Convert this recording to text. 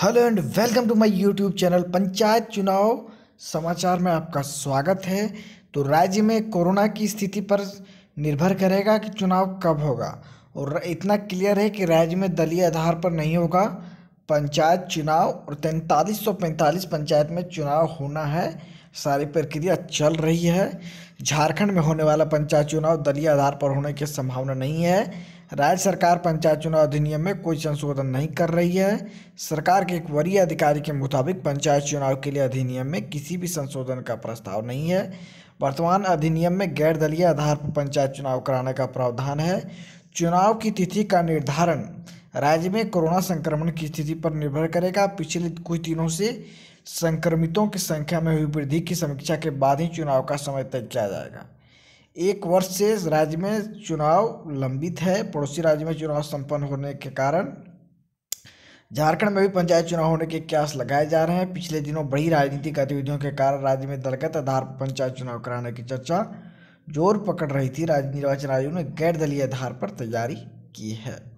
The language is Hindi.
hello and welcome to my YouTube channel panchayat चुनाव समाचार में आपका स्वागत है तो राज्य में कोरोना की स्थिति पर निर्भर करेगा कि चुनाव कब होगा और इतना क्लियर है कि राज्य में दलीय आधार पर नहीं होगा पंचायत चुनाव और तैंतालीस सौ पैंतालीस पंचायत में चुनाव होना है सारी प्रक्रिया चल रही है झारखंड में होने वाला पंचायत चुनाव दलीय आधार पर होने की संभावना नहीं है राज्य सरकार पंचायत चुनाव अधिनियम में कोई संशोधन नहीं कर रही है सरकार के एक वरीय अधिकारी के मुताबिक पंचायत चुनाव के लिए अधिनियम में किसी भी संशोधन का प्रस्ताव नहीं है वर्तमान अधिनियम में गैर दलीय आधार पर पंचायत चुनाव कराने का प्रावधान है चुनाव की तिथि का निर्धारण राज्य में कोरोना संक्रमण की स्थिति पर निर्भर करेगा पिछले कुछ दिनों से संक्रमितों की संख्या में हुई वृद्धि की समीक्षा के बाद ही चुनाव का समय तय किया जाएगा एक वर्ष से राज्य में चुनाव लंबित है पड़ोसी राज्य में चुनाव संपन्न होने के कारण झारखंड में भी पंचायत चुनाव होने के क्यास लगाए जा रहे हैं पिछले दिनों बड़ी राजनीतिक गतिविधियों के कारण राज्य में दलगत आधार पर पंचायत चुनाव कराने की चर्चा जोर पकड़ रही थी राज्य निर्वाचन आयोग ने गैर दलीय आधार पर तैयारी की है